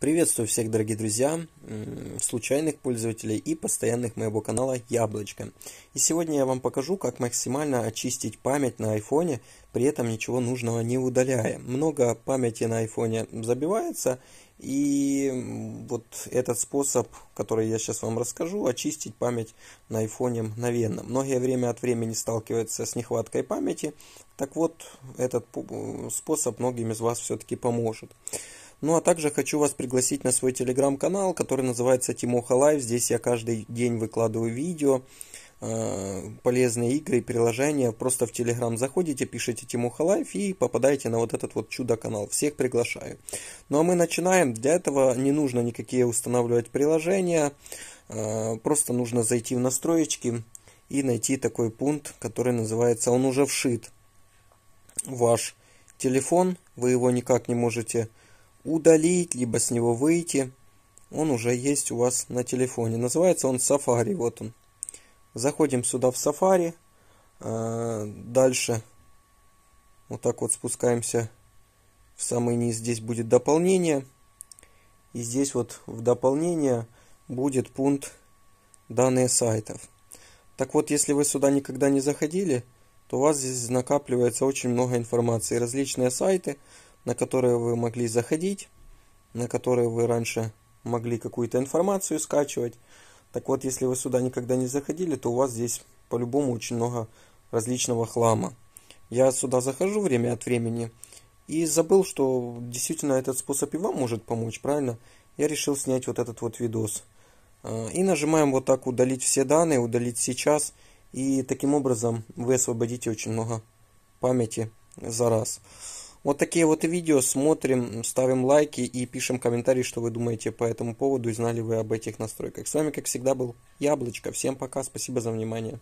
Приветствую всех, дорогие друзья, случайных пользователей и постоянных моего канала Яблочко. И сегодня я вам покажу, как максимально очистить память на айфоне, при этом ничего нужного не удаляя. Много памяти на айфоне забивается, и вот этот способ, который я сейчас вам расскажу, очистить память на айфоне мгновенно. Многие время от времени сталкиваются с нехваткой памяти, так вот этот способ многим из вас все-таки поможет. Ну а также хочу вас пригласить на свой телеграм-канал, который называется Тимоха Лайв. Здесь я каждый день выкладываю видео, э, полезные игры и приложения. Просто в телеграм заходите, пишите Тимоха Лайв и попадаете на вот этот вот чудо-канал. Всех приглашаю. Ну а мы начинаем. Для этого не нужно никакие устанавливать приложения. Э, просто нужно зайти в настроечки и найти такой пункт, который называется «Он уже вшит». Ваш телефон, вы его никак не можете удалить, либо с него выйти. Он уже есть у вас на телефоне. Называется он Safari. Вот он. Заходим сюда в Safari. А, дальше вот так вот спускаемся в самый низ. Здесь будет дополнение. И здесь вот в дополнение будет пункт данные сайтов. Так вот, если вы сюда никогда не заходили, то у вас здесь накапливается очень много информации. Различные сайты, на которые вы могли заходить, на которые вы раньше могли какую-то информацию скачивать. Так вот, если вы сюда никогда не заходили, то у вас здесь по-любому очень много различного хлама. Я сюда захожу время от времени и забыл, что действительно этот способ и вам может помочь, правильно? Я решил снять вот этот вот видос. А, и нажимаем вот так удалить все данные, удалить сейчас. И таким образом вы освободите очень много памяти за раз. Вот такие вот видео смотрим, ставим лайки и пишем комментарии, что вы думаете по этому поводу и знали вы об этих настройках. С вами, как всегда, был Яблочко. Всем пока, спасибо за внимание.